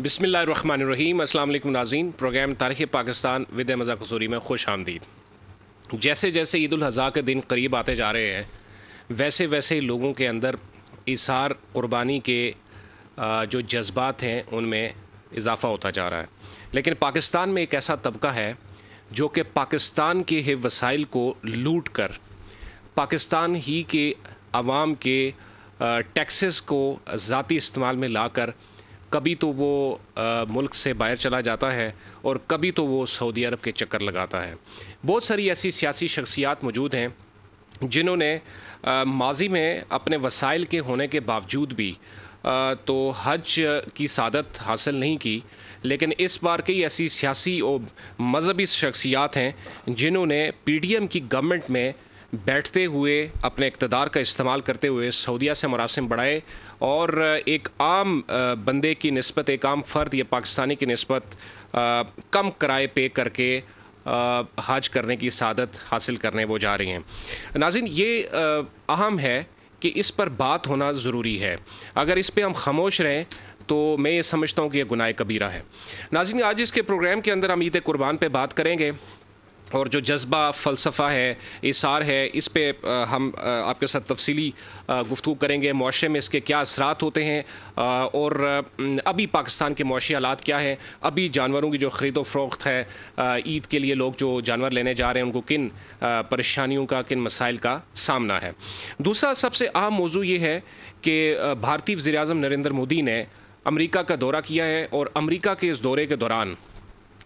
बिसमीम अल्लाम नाजीन प्रोग्राम तारीख पाकिस्तान विद मज़ा कसूरी में खुश आमदीद जैसे जैसे ईद अजी के दिन करीब आते जा रहे हैं वैसे वैसे ही लोगों के अंदर इसार कुर्बानी के जो जज्बात हैं उनमें इजाफ़ा होता जा रहा है लेकिन पाकिस्तान में एक ऐसा तबका है जो कि पाकिस्तान के है वसाइल को लूट कर पाकिस्तान ही के आवाम के टैक्सेस को ज़ाती इस्तेमाल में लाकर कर कभी तो वो आ, मुल्क से बाहर चला जाता है और कभी तो वो सऊदी अरब के चक्कर लगाता है बहुत सारी ऐसी सियासी शख्सियात मौजूद हैं जिन्होंने माजी में अपने वसाइल के होने के बावजूद भी आ, तो हज की सादत हासिल नहीं की लेकिन इस बार कई ऐसी सियासी और मजहबी शख्सियात हैं जिन्होंने पी डी एम की गवर्नमेंट में बैठते हुए अपने इकतदार का इस्तेमाल करते हुए सऊदिया से मरासम बढ़ाए और एक आम बंदे की नस्बत एक आम फ़र्द या पाकिस्तानी की नस्बत कम किराए पे करके हज करने की सदत हासिल करने वो जा रही हैं नाजिन ये अहम है कि इस पर बात होना ज़रूरी है अगर इस पर हम खामोश रहें तो मैं ये समझता हूँ कि यह गुनाह कबीरा है नाजिन आज इसके प्रोग्राम के अंदर हम ईद कुर्बान पर बात करेंगे और जो जज्बा फ़लसफ़ा है इसार है इस पर हम आपके साथ तफसली गुफ्तु करेंगे माशरे में इसके क्या असरात होते हैं और अभी पाकिस्तान के माशी हालात क्या हैं अभी जानवरों की जो ख़रीदो फरोख्त है ईद के लिए लोग जो जानवर लेने जा रहे हैं उनको किन परेशानियों का किन मसाइल का सामना है दूसरा सबसे अहम मौजू ये है कि भारतीय वजी अजम नरेंद्र मोदी ने अमरीका का दौरा किया है और अमरीका के इस दौरे के दौरान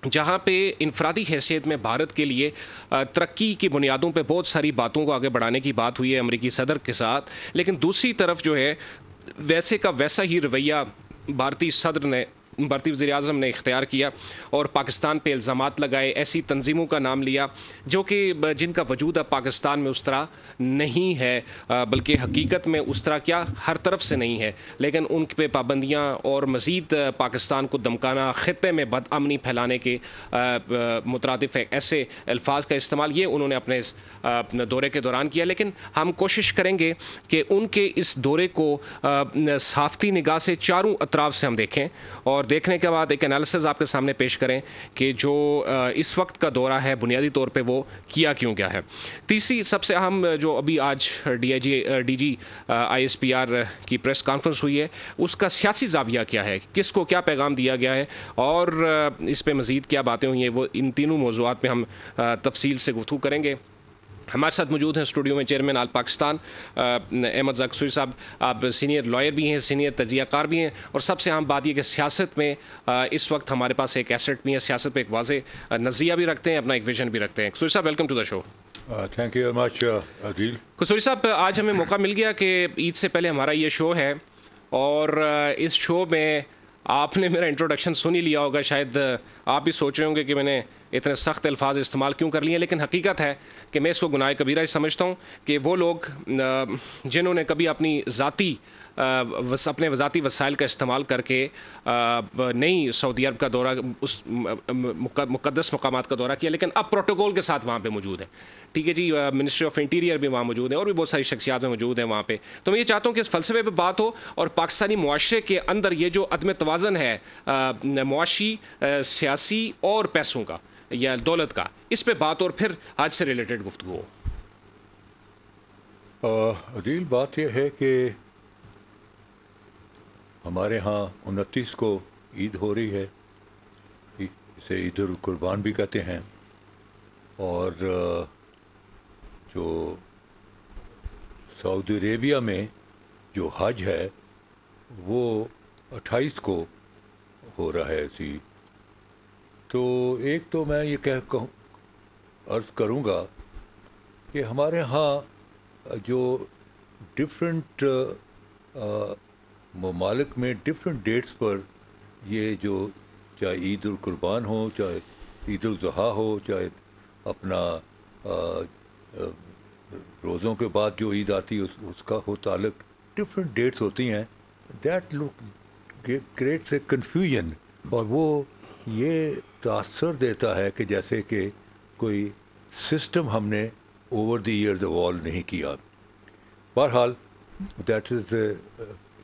जहाँ पे इनफरादी हैसियत में भारत के लिए तरक्की की बुनियादों पे बहुत सारी बातों को आगे बढ़ाने की बात हुई है अमरीकी सदर के साथ लेकिन दूसरी तरफ जो है वैसे का वैसा ही रवैया भारतीय सदर ने भर्ती वजी अजम ने इख्तियार किया और पाकिस्तान पर इल्ज़ाम लगाए ऐसी तनजीमों का नाम लिया जो कि जिनका वजूद अब पाकिस्तान में उस तरह नहीं है बल्कि हकीकत में उस तरह क्या हर तरफ से नहीं है लेकिन उन पर पाबंदियाँ और मज़ीद पाकिस्तान को दमकाना ख़त्े में बदअमनी फैलाने के मुतरद ऐसे अल्फाज का इस्तेमाल ये उन्होंने अपने इस दौरे के दौरान किया लेकिन हम कोशिश करेंगे कि उनके इस दौरे को साफती निगाह से चारों अतराफ से हम देखें और देखने के बाद एक एनालिसिस आपके सामने पेश करें कि जो इस वक्त का दौरा है बुनियादी तौर पे वो किया क्यों क्या है तीसरी सबसे अहम जो अभी आज डीआईजी डीजी आईएसपीआर की प्रेस कॉन्फ्रेंस हुई है उसका सियासी जाविया क्या है किसको क्या पैगाम दिया गया है और इस पर मज़ीद क्या बातें हुई हैं वो इन तीनों मौजूद पर हम तफसील से गुफ्तु करेंगे हमारे साथ मौजूद हैं स्टूडियो में चेयरमैन आल पाकिस्तान अहमद जाकसुई साहब आप सीनियर लॉयर भी हैं सीनियर तजिया कार भी हैं और सबसे अहम बात यह कि सियासत में आ, इस वक्त हमारे पास एक एसेट भी है सियासत पर एक वाज नज़रिया भी रखते हैं अपना एक विजन भी रखते हैं कसुई साहब welcome to the show thank you very much Ajeel Kasuri साहब आज हमें मौका मिल गया कि ईद से पहले हमारा ये शो है और इस शो में आपने मेरा इंट्रोडक्शन सुन ही लिया होगा शायद आप भी सोच रहे होंगे कि मैंने इतने सख्त अल्फाज इस्तेमाल क्यों कर लिए लेकिन हकीकत है कि मैं इसको गुनाह कबीरा ही समझता हूँ कि वो लोग जिन्होंने कभी अपनी ज़ाती वस, अपने वजाती वसाइल का इस्तेमाल करके नई सऊदी अरब का दौरा उस मुकदस मकाम का दौरा किया लेकिन अब प्रोटोकॉल के साथ वहाँ पर मौजूद है ठीक है जी मिनिस्ट्री ऑफ इंटीरियर भी वहाँ मौजूद है और भी बहुत सारी शख्सियात में मौजूद हैं वहाँ पर तो मैं ये चाहता हूँ कि इस फलसफे पर बात हो और पाकिस्तानी मुआरे के अंदर ये जो अदम तोज़न है मुआशी सियासी और पैसों का या दौलत का इस पर बात और फिर आज से रिलेटेड गुफ्तु हो रील बात यह है कि हमारे यहाँ उनतीस को ईद हो रही है इसे ईदर कुर्बान भी कहते हैं और जो सऊदी अरेबिया में जो हज है वो 28 को हो रहा है इसी तो एक तो मैं ये कह कहूँ अर्ज़ करूँगा कि हमारे यहाँ जो डिफरेंट ममालिक में डिफरेंट डेट्स पर ये जो चाहे ईद कुर्बान हो चाहे ईद उजहा हो चाहे अपना आ, आ, रोज़ों के बाद जो ईद आती है उस, उसका हो ताल्लक डिफरेंट डेट्स होती हैं date look creates a confusion और वो ये तसर देता है कि जैसे कि कोई सिस्टम हमने ओवर द ईयर इवॉल्व नहीं किया बहरहाल that is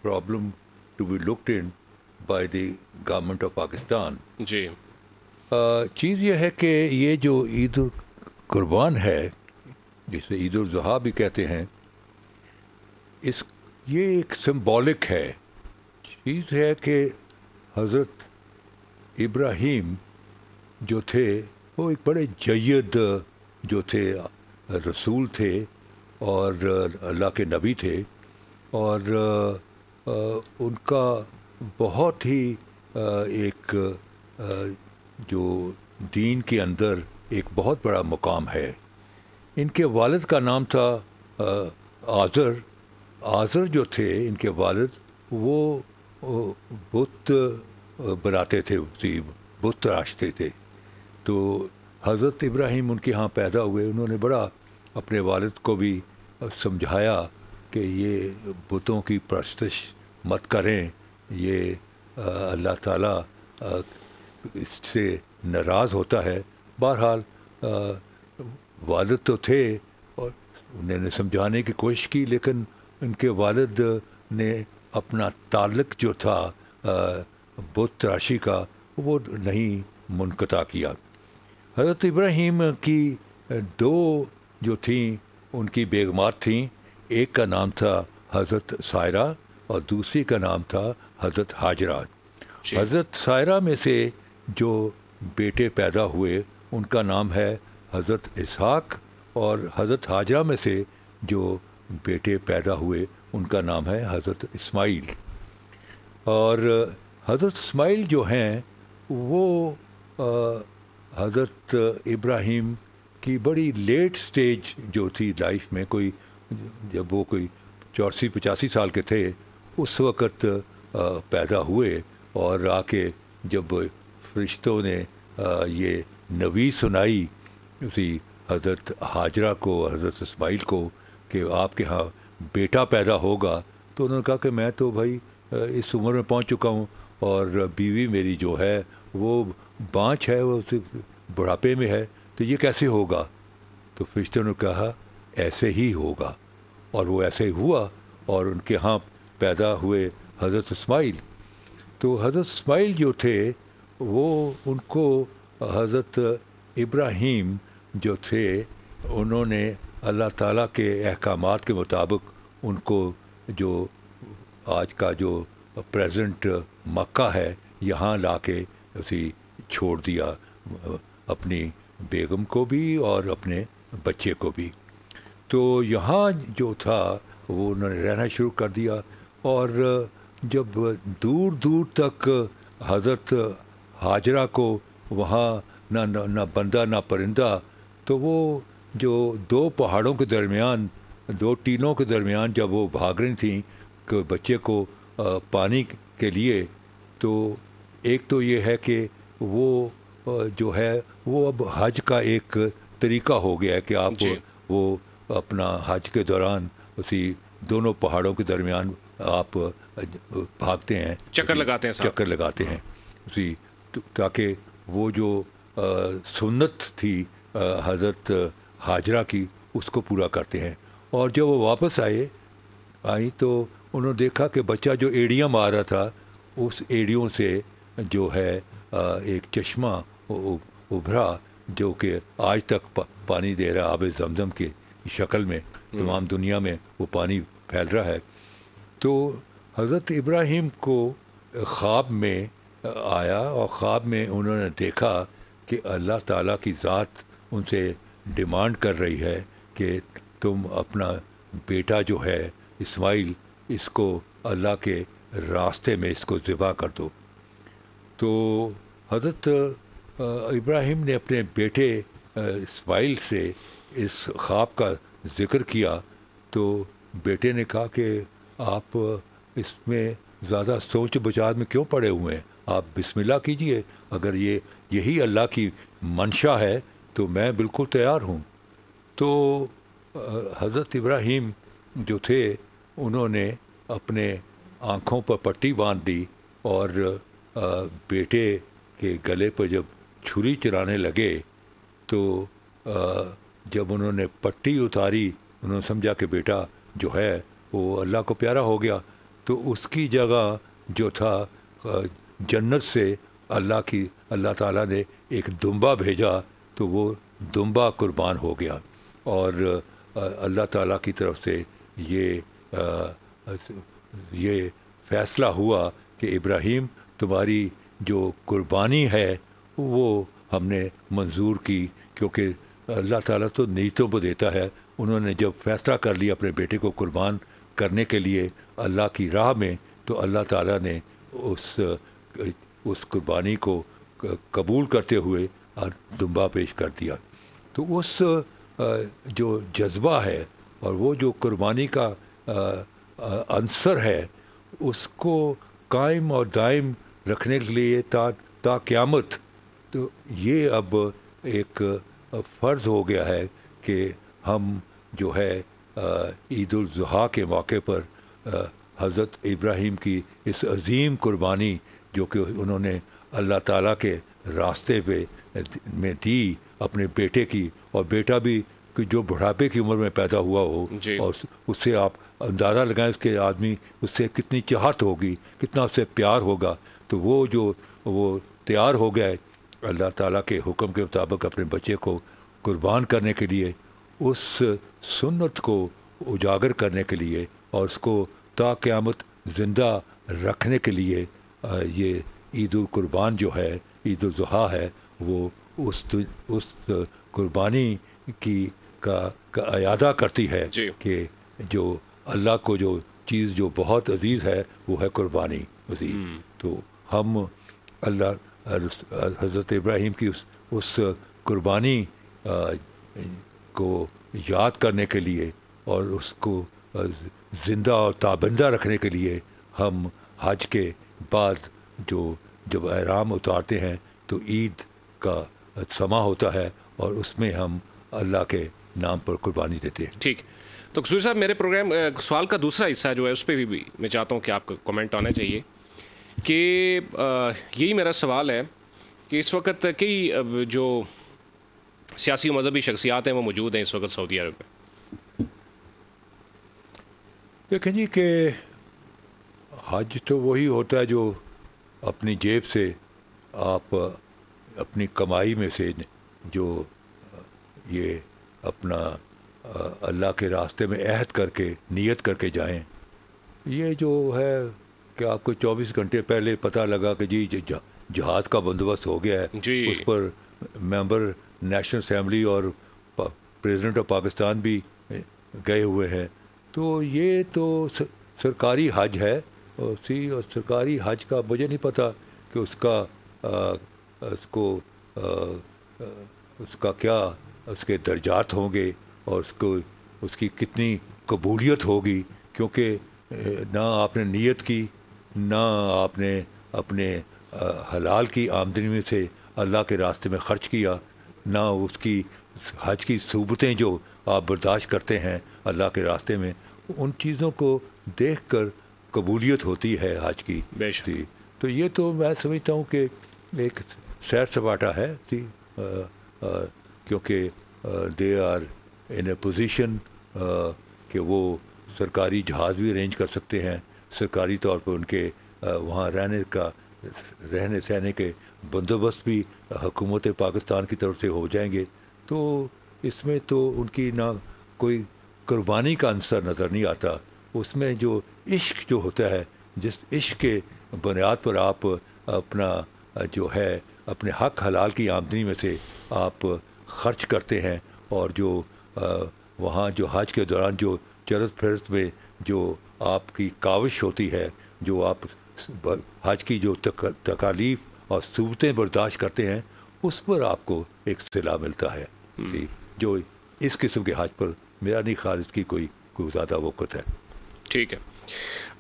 problem to be looked in by the government of Pakistan. जी चीज़ यह है कि ये जो ईद कुर्बान है जिसे ईद उजहा भी कहते हैं इस ये एक सिंबॉलिक है चीज़ है कि हज़रत इब्राहिम जो थे वो एक बड़े जैद जो थे रसूल थे और अल्लाह के नबी थे और उनका बहुत ही एक जो दीन के अंदर एक बहुत बड़ा मुकाम है इनके वालद का नाम था आज़र आज़र जो थे इनके वालद वो बुत बनाते थे बुत तराशते थे तो हज़रत इब्राहिम उनके यहाँ पैदा हुए उन्होंने बड़ा अपने वालद को भी समझाया कि ये बुतों की प्रस्तश मत करें ये अल्लाह ताला इससे नाराज़ होता है बहरहाल वालद तो थे और उन्होंने समझाने की कोशिश की लेकिन उनके वालद ने अपना ताल्लक जो था बुत राशि का वो नहीं मुनकता किया हज़रत इब्राहिम की दो जो थीं उनकी बेगमात थीं एक का नाम था हज़रत सायरा और दूसरी का नाम था हज़रत हाजरा हज़रत सायरा में से जो बेटे पैदा हुए उनका नाम है हज़रत इसहाक और हज़रत हाजरा में से जो बेटे पैदा हुए उनका नाम है हज़रत इस्माइल और हज़रत इस्माइल जो हैं वो हज़रत इब्राहिम की बड़ी लेट स्टेज जो थी लाइफ में कोई जब वो कोई चौरासी पचासी साल के थे उस वक़्त पैदा हुए और आके जब फरिश्तों ने ये नवी सुनाई उसी हज़रत हाजरा को हज़रत इसमाइल को कि आपके यहाँ बेटा पैदा होगा तो उन्होंने कहा कि मैं तो भाई इस उम्र में पहुँच चुका हूँ और बीवी मेरी जो है वो बाँच है वो उसे बुढ़ापे में है तो ये कैसे होगा तो फरिश्तों ने कहा ऐसे ही होगा और वो ऐसे ही हुआ और उनके यहाँ पैदा हुए हज़रत इस्माइल तो हज़रत इस्माइल जो थे वो उनको हज़रत इब्राहीम जो थे उन्होंने अल्लाह ताला के अहकाम के मुताबिक उनको जो आज का जो प्रेजेंट मक्का है यहाँ ला के उसी छोड़ दिया अपनी बेगम को भी और अपने बच्चे को भी तो यहाँ जो था वो उन्होंने रहना शुरू कर दिया और जब दूर दूर तक हजरत हाजरा को वहाँ ना ना बंदा ना परिंदा तो वो जो दो पहाड़ों के दरमियान दो टीलों के दरमियान जब वो भाग रही थी कि बच्चे को पानी के लिए तो एक तो ये है कि वो जो है वो अब हज का एक तरीका हो गया है कि आप वो अपना हज के दौरान उसी दोनों पहाड़ों के दरमियान आप भागते हैं चक्कर लगाते हैं चक्कर लगाते हैं उसी तो ताकि वो जो आ, सुन्नत थी हज़रत हाजरा की उसको पूरा करते हैं और जब वो वापस आए आई तो उन्होंने देखा कि बच्चा जो एड़ियाँ मार रहा था उस एडियों से जो है एक चश्मा उभरा जो कि आज तक पानी दे रहा आब जमजम के शक्ल में हम्म। तमाम दुनिया में वो पानी फैल रहा है तो हज़रत इब्राहिम को ख्वाब में आया और ख्वाब में उन्होंने देखा कि अल्लाह ताला की ज़ात उनसे डिमांड कर रही है कि तुम अपना बेटा जो है इस्माइल इसको अल्लाह के रास्ते में इसको ज़िबा कर दो तो हज़रत इब्राहिम ने अपने बेटे इस्माइल से इस ख्वाब का ज़िक्र किया तो बेटे ने कहा कि आप इसमें ज़्यादा सोच बचाव में क्यों पड़े हुए हैं आप बिस्मिल्लाह कीजिए अगर ये यही अल्लाह की मंशा है तो मैं बिल्कुल तैयार हूँ तो हज़रत इब्राहिम जो थे उन्होंने अपने आँखों पर पट्टी बांध दी और बेटे के गले पर जब छुरी चुराने लगे तो जब उन्होंने पट्टी उतारी उन्होंने समझा कि बेटा जो है वो अल्लाह को प्यारा हो गया तो उसकी जगह जो था जन्नत से अल्लाह की अल्लाह ताला ने एक दुम्बा भेजा तो वो दुम्बा कुर्बान हो गया और अल्लाह ताला की तरफ से ये ये फ़ैसला हुआ कि इब्राहिम तुम्हारी जो कुर्बानी है वो हमने मंजूर की क्योंकि अल्लाह ताला तो नीतों को देता है उन्होंने जब फैसला कर लिया अपने बेटे को कुर्बान करने के लिए अल्लाह की राह में तो अल्लाह ताला ने उस उस कुर्बानी को कबूल करते हुए और दुम्बा पेश कर दिया तो उस जो जज्बा है और वो जो कुर्बानी का अंसर है उसको कायम और दायम रखने के लिए ता ता क़्यामत तो ये अब एक फ़र्ज़ हो गया है कि हम जो है ईद अजहा के मौके पर हज़रत इब्राहिम की इस अजीम कुर्बानी जो कि उन्होंने अल्लाह ताला के रास्ते पे में दी अपने बेटे की और बेटा भी कि जो बुढ़ापे की उम्र में पैदा हुआ हो और उससे आप अंदाज़ा लगाएं उसके आदमी उससे कितनी चाहत होगी कितना उससे प्यार होगा तो वो जो वो तैयार हो गया है अल्लाह ताला के हुक्म के मुताबिक अपने बच्चे को कुर्बान करने के लिए उस सुन्नत को उजागर करने के लिए और उसको ताक़्यामत ज़िंदा रखने के लिए ये ईद कुर्बान जो है ईद जुहा है वो उस उस कुर्बानी की का, का अदा करती है कि जो अल्लाह को जो चीज़ जो बहुत अजीज़ है वो है कुर्बानी उसी हम्म। तो हम अल्लाह हज़रत इब्राहिम की उस उस कुर्बानी को याद करने के लिए और उसको ज़िंदा और ताबंदा रखने के लिए हम हज के बाद जो जब आराम उतारते हैं तो ईद का समा होता है और उसमें हम अल्लाह के नाम पर कुर्बानी देते हैं ठीक तो कसूर साहब मेरे प्रोग्राम सवाल का दूसरा हिस्सा जो है उस पर भी, भी मैं चाहता हूँ कि आपका कमेंट आना चाहिए कि यही मेरा सवाल है कि इस वक्त कई जो सियासी मजहबी शख्सियात हैं वो मौजूद हैं इस वक्त सऊदी अरब में देखें जी कि हज तो वही होता है जो अपनी जेब से आप अपनी कमाई में से जो ये अपना अल्लाह के रास्ते में अहद करके नियत करके जाएं ये जो है कि आपको 24 घंटे पहले पता लगा कि जी जहाज का बंदोबस्त हो गया है जी। उस पर मेंबर नेशनल असम्बली और प्रेसिडेंट ऑफ पाकिस्तान भी गए हुए हैं तो ये तो सरकारी हज है उसी और सरकारी हज का मुझे नहीं पता कि उसका आ, उसको आ, उसका क्या उसके दर्जात होंगे और उसको उसकी कितनी कबूलियत होगी क्योंकि ना आपने नीयत की ना आपने अपने हलाल की आमदनी में से अल्लाह के रास्ते में ख़र्च किया ना उसकी हज की सूबतें जो आप बर्दाश्त करते हैं अल्लाह के रास्ते में उन चीज़ों को देख कर कबूलियत होती है हज की बेशी तो ये तो मैं समझता हूँ कि एक सैर सपाटा है थी क्योंकि they are in A position कि वो सरकारी जहाज़ भी अरेंज कर सकते हैं सरकारी तौर पर उनके वहाँ रहने का रहने सहने के बंदोबस्त भी हुकूमत पाकिस्तान की तरफ से हो जाएंगे तो इसमें तो उनकी ना कोई कुर्बानी का अंसर नज़र नहीं आता उसमें जो इश्क जो होता है जिस इश्क के बुनियाद पर आप अपना जो है अपने हक हलाल की आमदनी में से आप खर्च करते हैं और जो वहाँ जो हज के दौरान जो चरत फहरत में जो आपकी काविश होती है जो आप हज की जो तक, तकालीफ और सूबतें बर्दाश्त करते हैं उस पर आपको एक सिला मिलता है हम्म। जी जो इस किस्म के हज पर मेरा नहीं ख्याल इसकी कोई कोई ज़्यादा वक़्त है ठीक है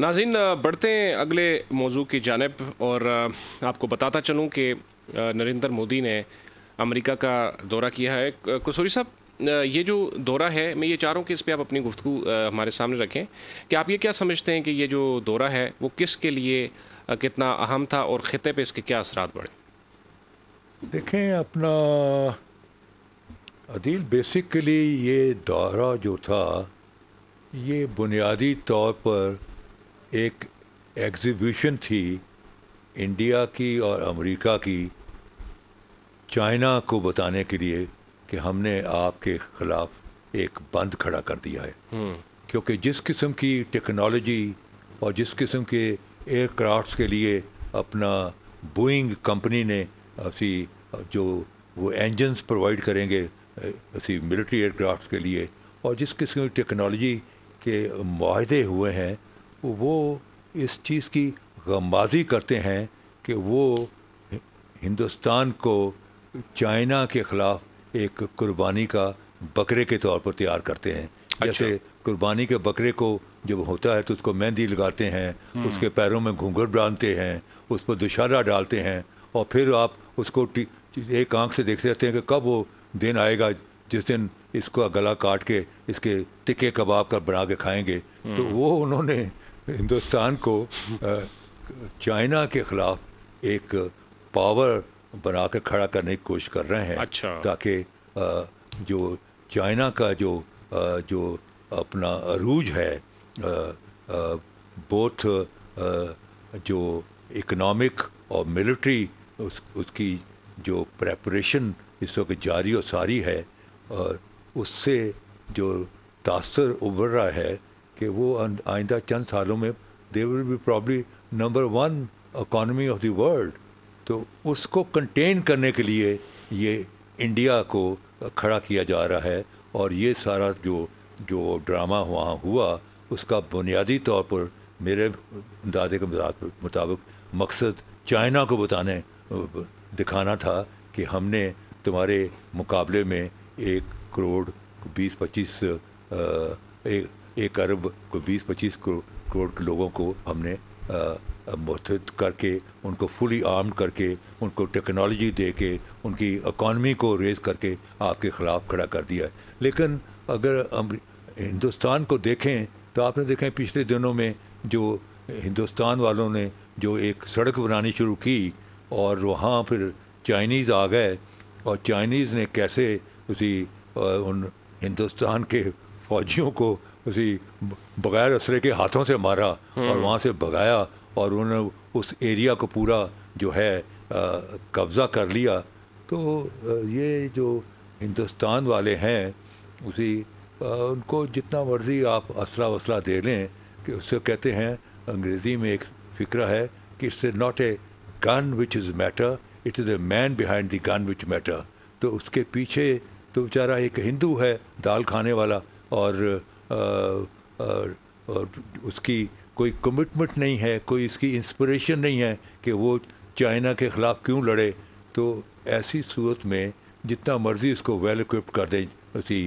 नाजिन बढ़ते हैं अगले मौजू की जानब और आपको बताता चलूँ कि नरेंद्र मोदी ने अमेरिका का दौरा किया है कसूरी साहब ये जो दौरा है मैं ये चाह रहा हूँ कि इस पर आप अपनी गुफ्तु हमारे सामने रखें कि आप ये क्या समझते हैं कि ये जो दौरा है वो किस के लिए कितना अहम था और ख़ते पे इसके क्या असरा बढ़े देखें अपना अदील बेसिकली ये दौरा जो था ये बुनियादी तौर पर एक एग्ज़िबिशन थी इंडिया की और अमेरिका की चाइना को बताने के लिए कि हमने आपके खिलाफ एक बंद खड़ा कर दिया है हम्म। क्योंकि जिस किस्म की टेक्नोलॉजी और जिस किस्म के एयरक्राफ्ट्स के लिए अपना बोइंग कंपनी ने असी जो वो इंजन्स प्रोवाइड करेंगे असी मिलिट्री एयरक्राफ्ट्स के लिए और जिस किस्म की टेक्नोलॉजी के माहदे हुए हैं वो इस चीज़ की गमबाजी करते हैं कि वो हिंदुस्तान को चाइना के ख़िलाफ़ एक कुर्बानी का बकरे के तौर पर तैयार करते हैं अच्छा। जैसे कुर्बानी के बकरे को जब होता है तो उसको मेहंदी लगाते हैं हम्म। उसके पैरों में घूंघट बांधते हैं उस पर दुशहरा डालते हैं और फिर आप उसको एक आंख से देख रहते हैं कि कब वो दिन आएगा जिस दिन इसको गला काट के इसके टिक्के कबाब का बना के खाएंगे तो हम्म। वो उन्होंने हिंदुस्तान को चाइना के ख़िलाफ़ एक पावर बना कर खड़ा करने की कोशिश कर रहे हैं अच्छा। ताकि जो चाइना का जो जो अपना अरूज है बोथ जो इकोनॉमिक और मिलिट्री उस उसकी जो प्रेपरेशन इस वक्त जारी और सारी है और उससे जो तासर उभर रहा है कि वो आइंदा चंद सालों में they will be probably number one economy of the world तो उसको कंटेन करने के लिए ये इंडिया को खड़ा किया जा रहा है और ये सारा जो जो ड्रामा वहाँ हुआ उसका बुनियादी तौर पर मेरे दादे के मुताबिक मकसद चाइना को बताने दिखाना था कि हमने तुम्हारे मुकाबले में एक करोड़ बीस पच्चीस एक, अरब को बीस पच्चीस करोड़ के लोगों को हमने आ, मुतहद करके उनको फुली आर्म करके उनको टेक्नोलॉजी दे के उनकी इकानमी को रेज करके आपके ख़िलाफ़ खड़ा कर दिया है लेकिन अगर हिंदुस्तान को देखें तो आपने देखें पिछले दिनों में जो हिंदुस्तान वालों ने जो एक सड़क बनानी शुरू की और वहाँ फिर चाइनीज़ आ गए और चाइनीज़ ने कैसे उसी उन हिंदुस्तान के फौजियों को उसी बगैर असरे के हाथों से मारा और हम्म। वहाँ से भगाया और उन्होंने उस एरिया को पूरा जो है कब्ज़ा कर लिया तो ये जो हिंदुस्तान वाले हैं उसी उनको जितना मर्ज़ी आप असला वसला दे लें कि उससे कहते हैं अंग्रेज़ी में एक फ़िक्र है कि it's not a gun which is matter it is a man behind the gun which matter तो उसके पीछे तो बेचारा एक हिंदू है दाल खाने वाला और, आ, और उसकी कोई कमिटमेंट नहीं है कोई इसकी इंस्पिरेशन नहीं है कि वो चाइना के ख़िलाफ़ क्यों लड़े तो ऐसी सूरत में जितना मर्ज़ी इसको वेल इक्विप्ड कर दें उसी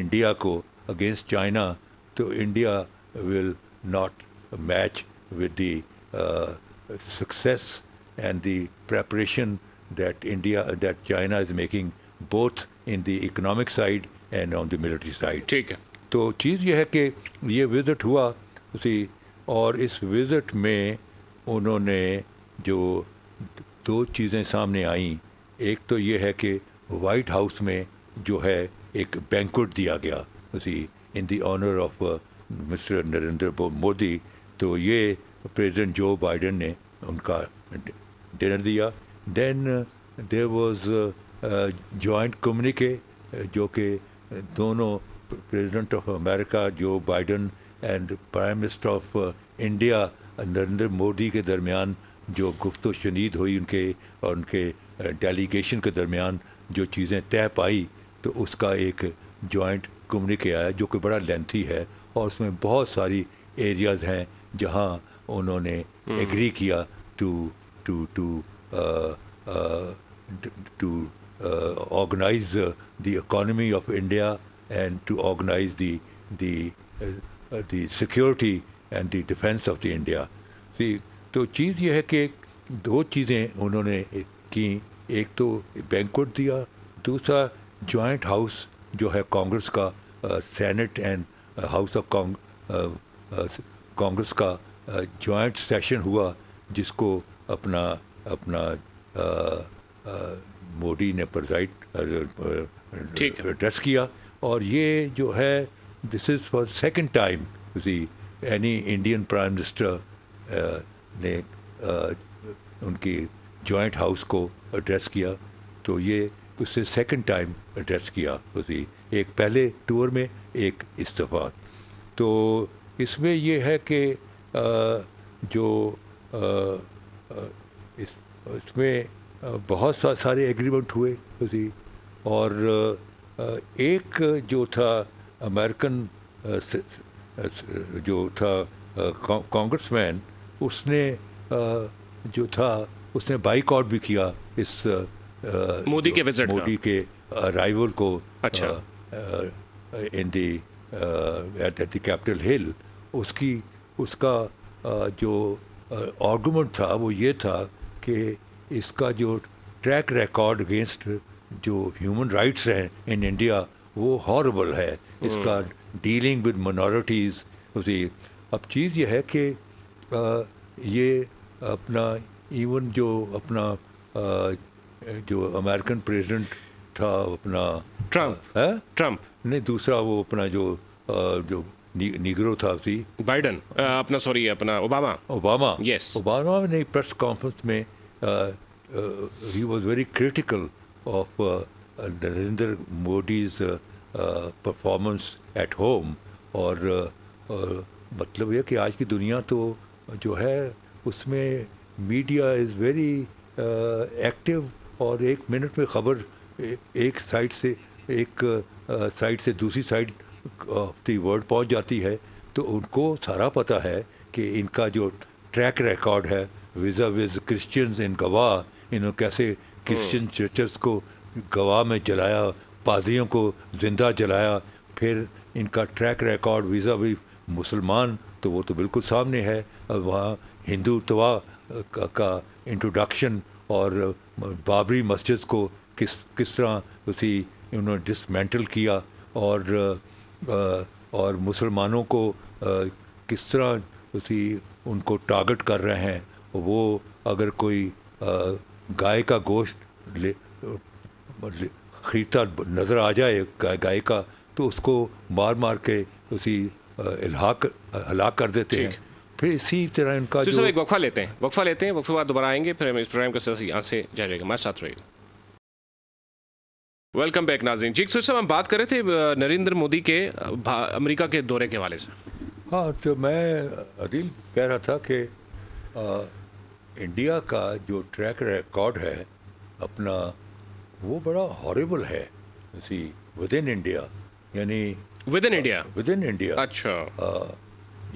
इंडिया को अगेंस्ट चाइना तो India will not match with the success and the preparation that India that China is making both in the economic side and on the military side ठीक है तो चीज़ यह है कि ये विजिट हुआ उसी और इस विज़िट में उन्होंने जो दो चीज़ें सामने आईं एक तो ये है कि वाइट हाउस में जो है एक बैंकुट दिया गया उसी in the honour of mister Narendra Modi तो ये प्रेसिडेंट जो बाइडन ने उनका डिनर दिया then there was joint communique जो कि दोनों president of America Joe Biden and prime minister of India Narendra Modi के दरमियान जो गुफ्त शनीद हुई उनके और उनके डेलीगेशन uh, के दरमियान जो चीज़ें तय पाई तो उसका एक जॉइंट कम्युनिके आया जो कि बड़ा लेंथी है और उसमें बहुत सारी एरियाज़ हैं जहाँ उन्होंने एग्री हम्म। किया to to to to organise the economy of India and to organise the uh, the security and the defense of the India. See, तो चीज़ यह है कि दो चीज़ें उन्होंने की एक तो बैंकुट दिया दूसरा जॉइंट हाउस जो है कांग्रेस का Senate and House of Congress का जॉइंट सेशन हुआ जिसको अपना अपना मोदी uh, मोदी ने प्रजाइड एड्रेस किया और ये जो है This is for second time, you see, any Indian Prime Minister uh, ने uh, उनकी जॉइंट हाउस को एड्रेस किया तो ये उससे सेकेंड टाइम एड्रेस किया उसी एक पहले टूर में एक इस्तीफ़ा तो इसमें ये है कि uh, जो uh, इस इसमें बहुत सा सारे एग्रीमेंट हुए उसी और एक जो था अमेरिकन जो था कांग्रेसमैन उसने जो था उसने बाइकआउट भी किया इस मोदी के विजिट मोदी के अराइवल को अच्छा in the at the Capitol Hill उसकी उसका जो आर्गूमेंट था वो ये था कि इसका जो ट्रैक रिकॉर्ड अगेंस्ट जो ह्यूमन राइट्स हैं इन इंडिया वो हॉरेबल है इसका डीलिंग विद मनॉरिटीज़ उसी अब चीज़ यह है कि ये अपना इवन जो अपना जो अमेरिकन प्रेसिडेंट था अपना ट्रम्प है ट्रंप नहीं दूसरा वो अपना जो जो निगरो था उसी बाइडन अपना सॉरी अपना ओबामा ओबामा यस ओबामा ने प्रेस कॉन्फ्रेंस में ही was very critical of Narendra Modi's performance at home और, मतलब यह कि आज की दुनिया तो जो है उसमें मीडिया इज़ वेरी एक्टिव और एक मिनट में खबर एक साइड से एक साइड से दूसरी साइड ऑफ दी वर्ल्ड पहुंच जाती है तो उनको सारा पता है कि इनका जो ट्रैक रिकॉर्ड है विजा विज क्रिश्चियंस इन गवाह इन्होंने कैसे क्रिश्चियन हाँ। चर्चेस को गवाह में जलाया पादरियों को जिंदा जलाया फिर इनका ट्रैक रिकॉर्ड वीज़ा भी मुसलमान तो वो तो बिल्कुल सामने है वहाँ हिंदू तवा का, का इंट्रोडक्शन और बाबरी मस्जिद को किस किस तरह उसी उन्होंने डिसमेंटल किया और और मुसलमानों को किस तरह उसी उनको टारगेट कर रहे हैं वो अगर कोई गाय का गोश्त ले, ले खरीदता नज़र आ जाए गाय, गाय का तो उसको मार मार के उसी हलाक हलाक कर देते हैं फिर इसी तरह इनका जो एक वक्फा लेते हैं वक्फा लेते हैं वक्फे बाद दोबारा आएंगे फिर हम इस प्रोग्राम का सिलसिला यहाँ से जारी रहेगा हमारे साथ रहेगा वेलकम बैक नाजीन जी सर हम बात कर रहे थे नरेंद्र मोदी के अमेरिका के दौरे के हवाले से हाँ तो मैं अदिल कह रहा था कि इंडिया का जो ट्रैक रिकॉर्ड है अपना वो बड़ा हॉरेबल है सी विद इन इंडिया यानी within India within India अच्छा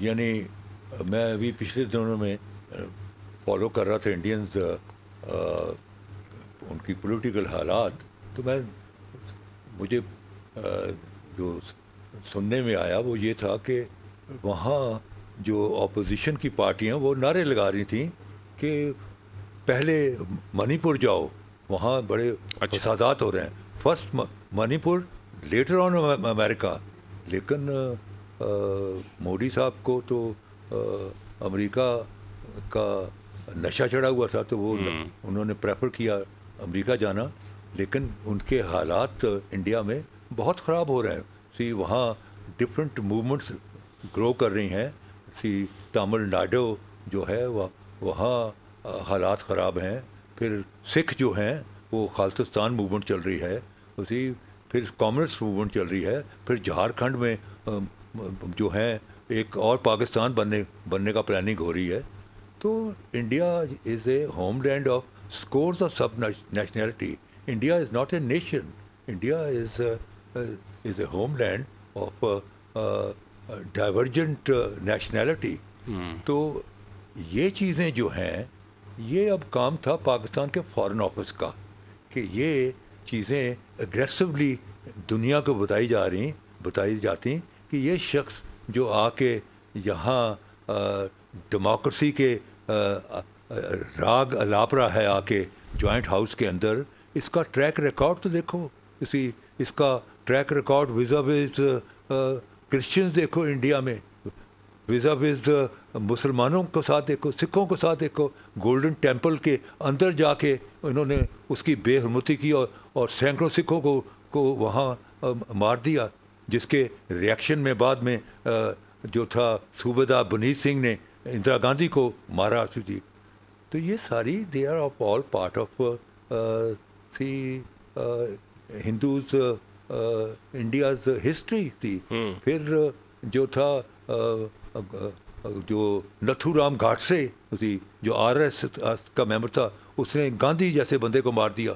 यानी मैं अभी पिछले दिनों में फॉलो कर रहा था इंडियंस उनकी पॉलिटिकल हालात तो मैं मुझे जो सुनने में आया वो ये था कि वहाँ जो अपोजिशन की पार्टियाँ वो नारे लगा रही थी कि पहले मणिपुर जाओ वहाँ बड़े अच्छा। हो रहे हैं first Manipur later on America लेकिन मोदी साहब को तो अमेरिका का नशा चढ़ा हुआ था तो वो हम्म। उन्होंने प्रेफर किया अमेरिका जाना लेकिन उनके हालात इंडिया में बहुत ख़राब हो रहे हैं सी वहाँ डिफरेंट मूवमेंट्स ग्रो कर रही हैं सी तमिलनाडु जो है वह वहाँ हालात ख़राब हैं फिर सिख जो हैं वो खालिस्तान मूवमेंट चल रही है उसी फिर कॉमर्स मूवमेंट चल रही है फिर झारखंड में जो है एक और पाकिस्तान बनने बनने का प्लानिंग हो रही है तो India is a home land of scores of sub nationality India is not a nation India is is a home land of divergent nationality तो ये चीज़ें जो हैं ये अब काम था पाकिस्तान के फॉरेन ऑफिस का कि ये चीज़ें एग्रेसिवली दुनिया को बताई जा रही बताई जाती कि ये शख्स जो आके यहाँ डेमोक्रेसी के आ, राग अलाप रहा है आके जॉइंट हाउस के अंदर इसका ट्रैक रिकॉर्ड तो देखो इसी इसका track record vis-a-vis Christians देखो इंडिया में विज़ा विज मुसलमानों के साथ देखो सिखों के साथ देखो गोल्डन टेम्पल के अंदर जाके इन्होंने उसकी बेहरमती की और, और सैकड़ों सिखों को को वहाँ मार दिया जिसके रिएक्शन में बाद में जो था सूबेदार बनीत सिंह ने इंदिरा गांधी को मारा जी तो ये सारी they are of all part of थी हिंदूज इंडियाज हिस्ट्री थी फिर जो था जो नथुराम घाटसे उसी जो आर एस का मेंबर था उसने गांधी जैसे बंदे को मार दिया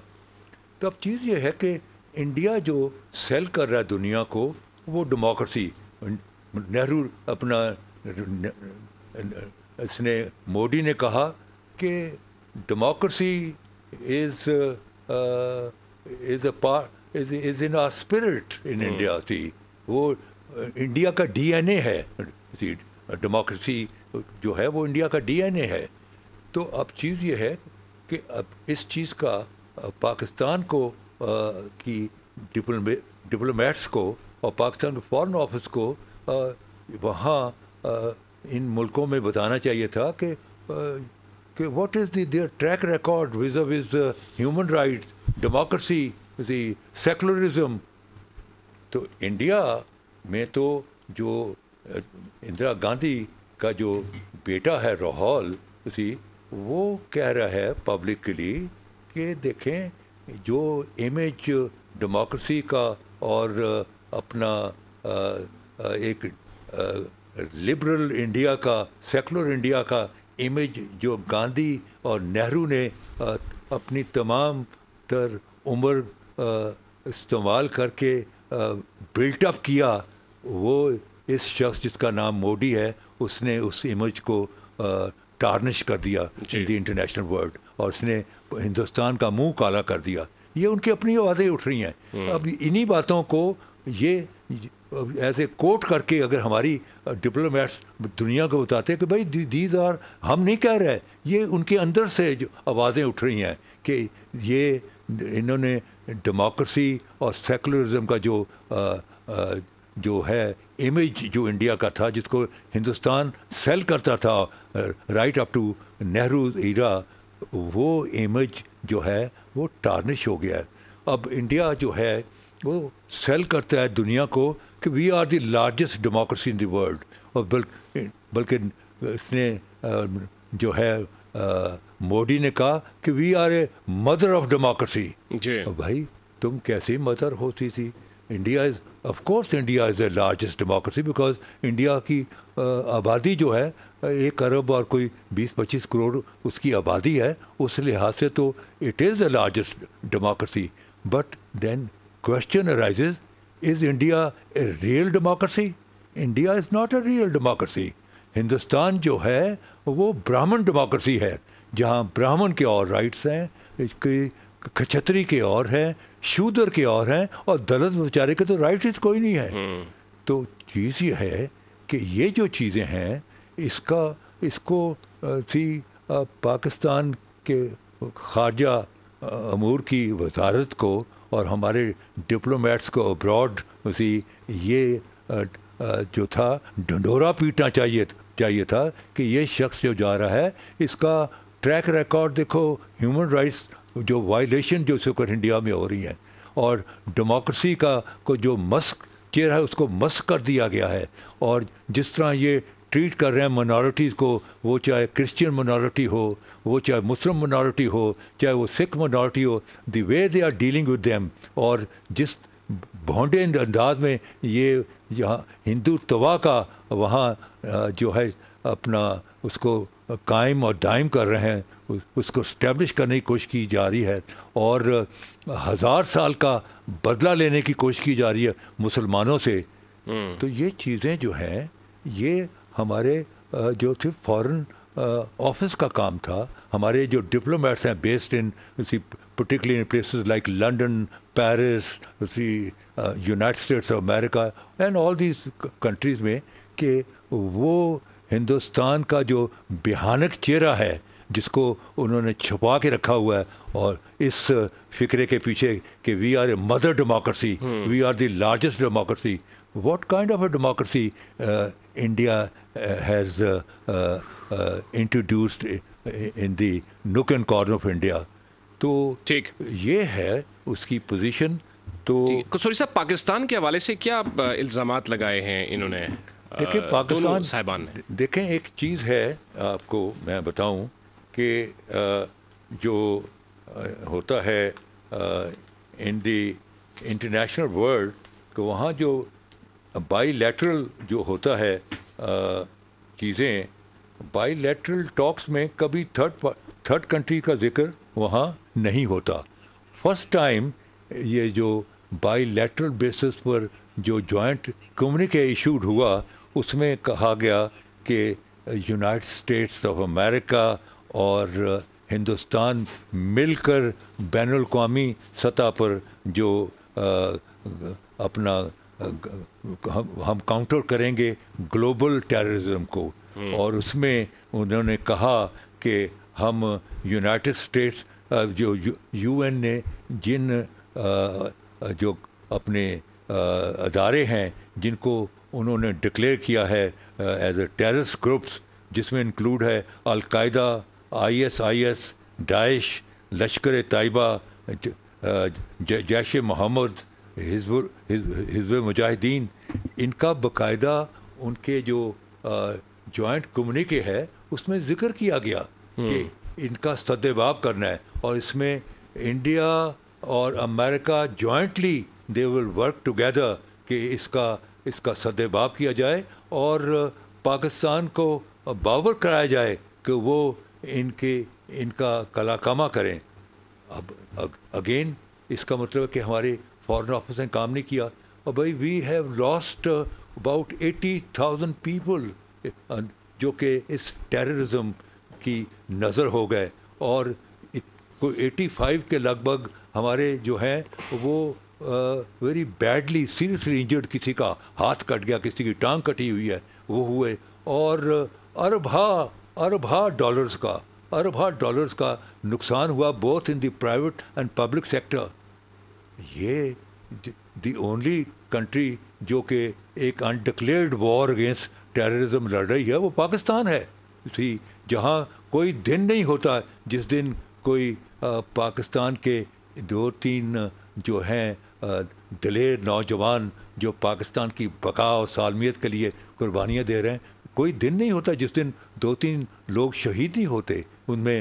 तो अब चीज़ ये है कि इंडिया जो सेल कर रहा है दुनिया को वो डेमोक्रेसी नेहरू अपना इसने मोदी ने कहा कि democracy is is a part is is in a spirit in India थी वो इंडिया uh, का डीएनए है डेमोक्रेसी जो है वो इंडिया का डीएनए है तो अब चीज़ ये है कि अब इस चीज़ का पाकिस्तान को आ, की डिप्लोमेट्स को और पाकिस्तान के फॉरेन ऑफिस को वहाँ इन मुल्कों में बताना चाहिए था कि कि what is the their track record vis-a-vis human right democracy the secularism तो इंडिया में तो जो इंदिरा गांधी का जो बेटा है रोहल उसी वो कह रहा है पब्लिक के लिए कि देखें जो इमेज डेमोक्रेसी का और uh, अपना uh, uh, एक लिबरल इंडिया का सेकुलर इंडिया का इमेज जो गांधी और नेहरू ने अपनी तमाम तर उम्र इस्तेमाल करके बिल्टअप किया वो इस शख्स जिसका नाम मोदी है उसने उस इमेज को टार्निश कर दिया इन द इंटरनेशनल वर्ल्ड और उसने हिंदुस्तान का मुंह काला कर दिया ये उनकी अपनी आवाज़ें उठ रही हैं हम्म। अब इन्हीं बातों को ये एज ए कोट करके अगर हमारी डिप्लोमेट्स दुनिया को बताते हैं कि भाई दीज आर हम नहीं कह रहे ये उनके अंदर से जो आवाज़ें उठ रही हैं कि ये इन्होंने डेमोक्रेसी और सेकुलरिज्म का जो आ, आ, जो है इमेज जो इंडिया का था जिसको हिंदुस्तान सेल करता था right up to Nehru era वो इमेज जो है वो टार्निश हो गया है अब इंडिया जो है वो सेल करता है दुनिया को कि we are the largest democracy in the world और बल्कि बल्कि इसने जो है मोदी ने कहा कि we are a mother of democracy भाई तुम कैसी मदर होती थी India is of course India is the largest democracy because India की uh, आबादी जो है uh, एक अरब और कोई बीस पच्चीस करोड़ उसकी आबादी है उस लिहाज से तो it is the largest democracy but then question arises is India a real democracy India is not a real democracy Hindustan जो है वो ब्राह्मण डेमोक्रेसी है जहाँ ब्राह्मण के और राइट्स हैं कि खछतरी के और हैं शूदर के और हैं और दलत बेचारे के तो राइट कोई नहीं है हम्म। तो चीज़ ये है कि ये जो चीज़ें हैं इसका इसको थी पाकिस्तान के खारजा अमूर की वजारत को और हमारे डिप्लोमेट्स को अब्रॉड उसी ये जो था ढंडोरा पीटना चाहिए चाहिए था कि ये शख्स जो जा रहा है इसका ट्रैक रिकॉर्ड देखो ह्यूमन राइट्स जो वायलेशन जो शुक्र इंडिया में हो रही हैं और डेमोक्रेसी का को जो मस्क चेहरा है उसको मस्क कर दिया गया है और जिस तरह ये ट्रीट कर रहे हैं मनॉरिटीज़ को वो चाहे क्रिश्चियन मनॉरिटी हो वो चाहे मुस्लिम मनॉरिटी हो चाहे वो सिख मनॉरिटी हो the way they are dealing with them और जिस भोंडे अंदाज में ये यहाँ हिंदू तवा का वहाँ जो है अपना उसको कायम और दायम कर रहे हैं उसको स्टैब्लिश करने की कोशिश की जा रही है और हज़ार साल का बदला लेने की कोशिश की जा रही है मुसलमानों से हम्म। तो ये चीज़ें जो हैं ये हमारे जो थे फॉरेन ऑफिस का काम था हमारे जो डिप्लोमेट्स हैं बेस्ड इन उसी particular in places like London Paris उसी United States of America and all these countries में कि वो हिंदुस्तान का जो भयानक चेहरा है जिसको उन्होंने छुपा के रखा हुआ है और इस फिक्रे के पीछे कि we are a mother democracy we are the largest democracy what kind of a democracy India has introduced in the nook and the of India uh, uh, uh, तो ठीक ये है उसकी पोजीशन तो सॉरी तो साहब पाकिस्तान के हवाले से क्या इल्ज़ाम लगाए हैं इन्होंने देखिए पाकिस्तान साहिबान देखें एक चीज़ है आपको मैं बताऊं कि तो जो होता है इन द इंटरनेशनल वर्ल्ड तो वहाँ जो बाईलैटरल जो होता है चीज़ें बाईलैटरल टॉक्स में कभी थर्ड थर्ड कंट्री का जिक्र वहाँ नहीं होता फर्स्ट टाइम ये जो बाईलैटरल बेसिस पर जो जॉइंट कम्युनिके इशूड हुआ उसमें कहा गया कि यूनाइटेड स्टेट्स ऑफ अमेरिका और हिंदुस्तान मिलकर बैन अवी सतह पर जो आ, अपना हम हम काउंटर करेंगे ग्लोबल टेररिज्म को हम्म। और उसमें उन्होंने कहा कि हम यूनाइटेड स्टेट्स जो यूएन ने जिन आ, जो अपने अदारे हैं जिनको उन्होंने डिक्लेयर किया है एज ए टेरिस ग्रुप्स जिसमें इंक्लूड है al Qaeda ISIS Daesh Lashkar Taiba Jaish Mohammed Hizb Mujahideen इनका बाकायदा उनके जो जॉइंट uh, कम्युनिके है उसमें जिक्र किया गया हम्म। कि इनका सदबाब करना है और इसमें इंडिया और America jointly they will work together कि इसका इसका सदैबाब किया जाए और पाकिस्तान को बावर कराया जाए कि वो इनके इनका कलाकामा करें अब अगेन इसका मतलब है कि हमारे फॉरेन ऑफिस ने काम नहीं किया और भाई we have lost about eighty thousand people जो कि इस टेररिज्म की नज़र हो गए और एटी फाइव के लगभग हमारे जो हैं वो वेरी बैडली सीरियसली इंजर्ड किसी का हाथ कट गया किसी की टांग कटी हुई है वो हुए और अरबा अरबा डॉलर्स का अरबा डॉलर्स का नुकसान हुआ both in the private and public sector ये दी ओनली कंट्री जो कि एक अनडिक्लेयर्ड वॉर अगेंस्ट टेररिज्म लड़ रही है वो पाकिस्तान है इसी जहाँ कोई दिन नहीं होता जिस दिन कोई आ, पाकिस्तान के दो तीन जो हैं दलेर नौजवान जो पाकिस्तान की बका और सालमियत के लिए कुर्बानियाँ दे रहे हैं कोई दिन नहीं होता जिस दिन दो तीन लोग शहीद नहीं होते उनमें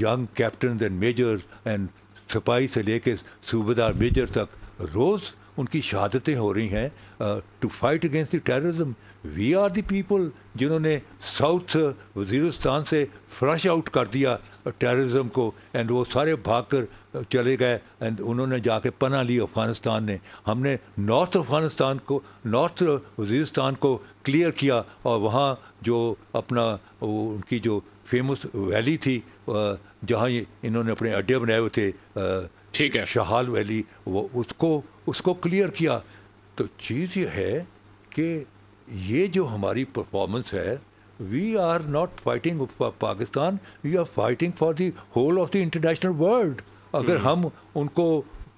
young captain and major and सिपाही से लेकर सूबेदार मेजर तक रोज़ उनकी शहादतें हो रही हैं to fight against the terrorism we are the people जिन्होंने साउथ वजीरस्तान से फ्रश आउट कर दिया टेररिज्म को एंड वो सारे भागकर चले गए एंड उन्होंने जाके पना ली अफ़गानिस्तान ने हमने नॉर्थ अफ़गानिस्तान को नॉर्थ वजीरस्तान को क्लियर किया और वहाँ जो अपना उनकी जो फेमस वैली थी जहाँ इन्होंने अपने अड्डे बनाए हुए थे ठीक है शहाल वैली वो उसको उसको क्लियर किया तो चीज़ ये है कि ये जो हमारी परफॉर्मेंस है we are not fighting for Pakistan, we are fighting for the whole of the international world. अगर हम्म। हम उनको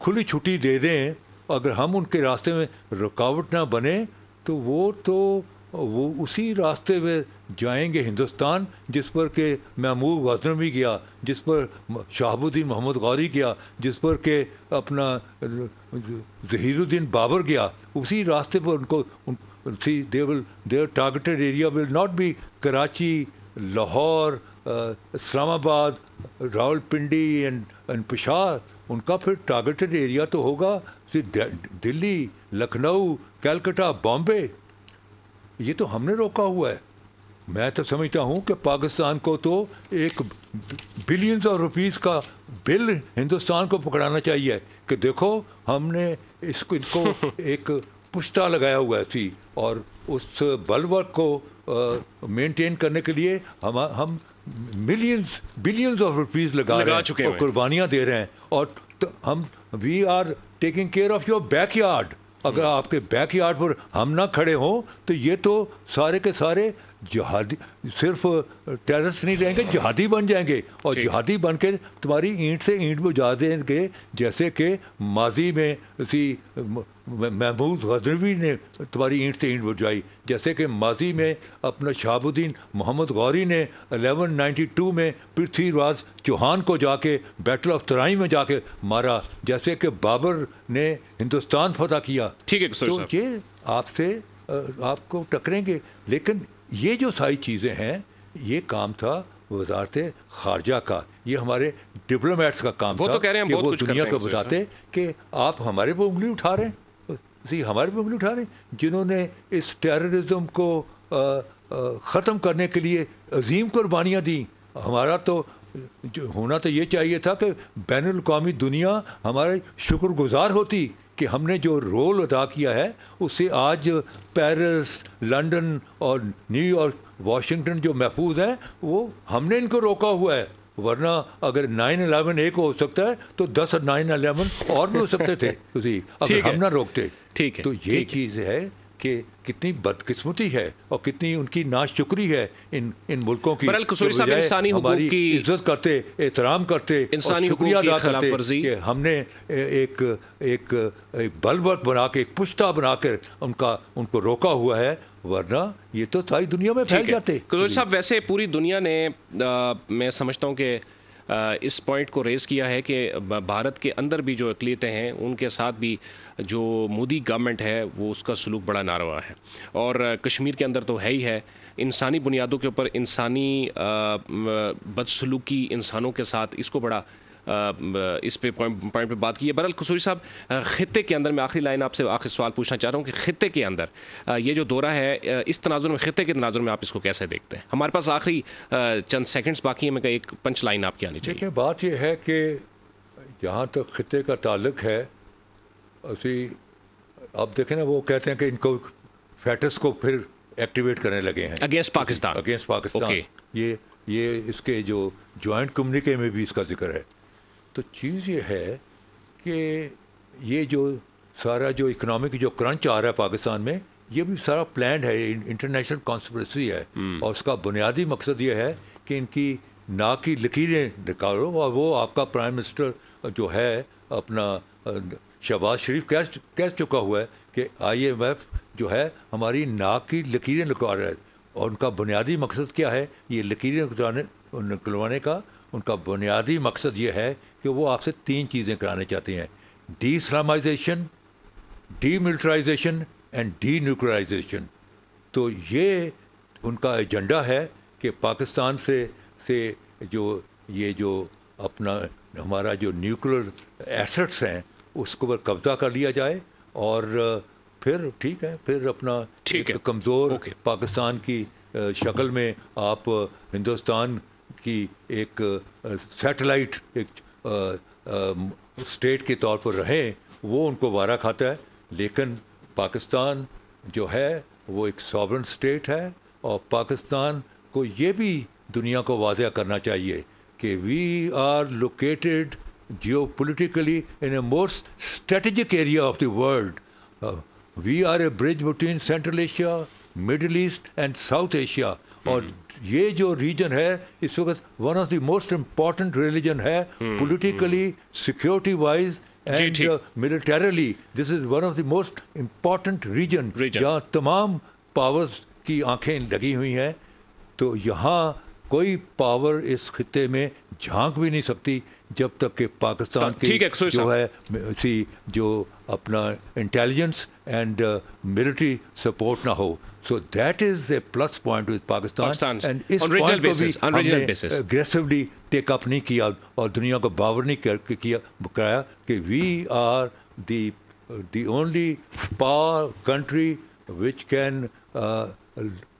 खुली छुट्टी दे दें अगर हम उनके रास्ते में रुकावट ना बने तो वो तो वो उसी रास्ते में जाएंगे हिंदुस्तान जिस पर के महमूद भी गया जिस पर शाहबुद्दीन मोहम्मद गौरी गया जिस पर के अपना जहीरुद्दीन बाबर गया उसी रास्ते पर उनको see they will their targeted area will not be Karachi Lahore Islamabad Rawalpindi and and उनका फिर टारगेटेड एरिया तो होगा दिल्ली लखनऊ कैलकटा बॉम्बे ये तो हमने रोका हुआ है मैं तो समझता हूँ कि पाकिस्तान को तो एक बिलियंस ऑफ रुपीस का बिल हिंदुस्तान को पकड़ाना चाहिए कि देखो हमने इसको इनको एक पुश्ता लगाया हुआ थी और उस बलवर्क को मेंटेन करने के लिए हम हम मिलियंस बिलियंस ऑफ रुपीज लगा, लगा हैं और कुर्बानियां दे रहे हैं और तो हम we are taking care of your backyard अगर हम्म। आपके बैक यार्ड पर हम ना खड़े हों तो ये तो सारे के सारे जहादी सिर्फ टेररिस्ट नहीं रहेंगे जहादी बन जाएंगे और जहादी बन के तुम्हारी ईंट से ईंट बुझा देंगे जैसे कि माजी में इसी महमूद गजनवी ने तुम्हारी ईंट से ईंट बुझाई जैसे कि माजी में अपना शहाबुद्दीन मोहम्मद गौरी ने 1192 में पृथ्वीराज चौहान को जाके बैटल ऑफ तराई में जाके मारा जैसे कि बाबर ने हिंदुस्तान फतह किया ठीक है तो ये आपसे आपको टकरेंगे लेकिन ये जो सारी चीज़ें हैं ये काम था वजारत खारजा का ये हमारे डिप्लोमेट्स का काम वो था तो कह रहे हैं कि वो दुनिया को बताते कि आप हमारे पर उंगली उठा रहे हैं हमारे पर उंगली उठा रहे हैं जिन्होंने इस टेररिज्म को ख़त्म करने के लिए अजीम कुर्बानियाँ दी हमारा तो होना तो ये चाहिए था कि बैन अवी दुनिया हमारे शुक्रगुजार होती कि हमने जो रोल अदा किया है उससे आज पेरिस लंदन और न्यूयॉर्क वाशिंगटन जो महफूज हैं वो हमने इनको रोका हुआ है वरना अगर नाइन अलेवन एक हो सकता है तो दस नाइन अलेवन और भी हो सकते थे उसी अगर हम ना रोकते ठीक है तो ये चीज़ है कि कितनी बदकिस्मती है और कितनी उनकी नाशुक्री है इन इन मुल्कों की इंसानी हमारी की इज्जत करते एहतराम करते इंसानी शुक्रिया अदा करते कि हमने एक एक एक बलवर्क बना के एक पुश्ता बनाकर उनका उनको रोका हुआ है वरना ये तो सारी दुनिया में फैल जाते साहब वैसे पूरी दुनिया ने आ, मैं समझता हूँ कि इस पॉइंट को रेज़ किया है कि भारत के अंदर भी जो अकलीतें हैं उनके साथ भी जो मोदी गवर्नमेंट है वो उसका सलूक बड़ा नारवा है और कश्मीर के अंदर तो है ही है इंसानी बुनियादों के ऊपर इंसानी बदसलूकी इंसानों के साथ इसको बड़ा इस पे पॉइंट पे बात की है बरल कसूरी साहब ख़त्े के अंदर मैं आखिरी लाइन आपसे आखिरी सवाल पूछना चाह रहा हूँ कि ख़त्े के अंदर ये जो दौरा है इस तनाजुर में ख़त्े के तनाजुर में आप इसको कैसे देखते हैं हमारे पास आखिरी चंद सेकेंड्स बाकी हैं मैं एक पंच लाइन आपकी आनी चाहिए बात यह है कि जहाँ तक ख़त्े का ताल्लुक है उसी आप देखें ना वो कहते हैं कि इनको फैटस को फिर एक्टिवेट करने लगे हैं against Pakistan against Pakistan okay. ये ये इसके जो जॉइंट कम्युनिके में भी इसका जिक्र है तो चीज़ ये है कि ये जो सारा जो इकोनॉमिक जो क्रंच आ रहा है पाकिस्तान में ये भी सारा प्लान है इंटरनेशनल कॉन्स्परेसी है हम्म। और उसका बुनियादी मकसद ये है कि इनकी ना की लकीरें निकालो और वो आपका प्राइम मिनिस्टर जो है अपना शहबाज शरीफ कह कह चुका हुआ है कि आईएमएफ जो है हमारी ना की लकीरें निकाल रहा है और उनका बुनियादी मकसद क्या है ये लकीरें निकलवाने निकलवाने का उनका बुनियादी मकसद ये है कि वो आपसे तीन चीज़ें कराने चाहते हैं de Islamisation de militarisation and de nuclearisation तो ये उनका एजेंडा है कि पाकिस्तान से से जो ये जो अपना हमारा जो न्यूक्लियर एसेट्स हैं उसको पर कब्जा कर लिया जाए और फिर ठीक है फिर अपना ठीक है कमज़ोर पाकिस्तान की शक्ल में आप हिंदुस्तान कि एक सैटेलाइट एक स्टेट के तौर पर रहें वो उनको वारा खाता है लेकिन पाकिस्तान जो है वो एक सॉवरन स्टेट है और पाकिस्तान को ये भी दुनिया को वाजह करना चाहिए कि we are located geopolitically in a most strategic area of the world we are a bridge between Central Asia Middle East and South Asia और ये जो रीजन है इस वक्त one of the most important religion है politically security wise and militarily this is one of the most important region जहाँ तमाम powers की आंखें लगी हुई हैं तो यहाँ कोई पावर इस खत्े में झांक भी नहीं सकती जब तक कि पाकिस्तान तो, की जो है सी जो अपना इंटेलिजेंस एंड मिलिट्री सपोर्ट ना हो so that is a plus point with Pakistan and इस पॉइंट को भी हमने अग्रेसिवली टेक अप नहीं किया और दुनिया को बावर नहीं कर, किया कराया कि we are the the only power country which can uh,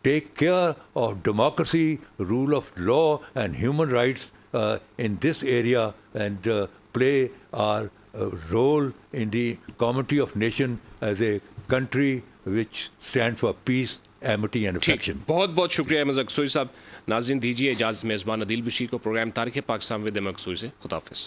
take care of democracy, rule of law, and human rights uh, in this area and uh, play our role in the community of nation as a country which stands for peace amity and affection बहुत बहुत शुक्रिया अहमद अकसूरी साहब नाजिन दीजिए इजाज़त मेज़बान अदिल बशीर को programme तारक Pakistan with Ahmed Kasuri से खुदाफिज़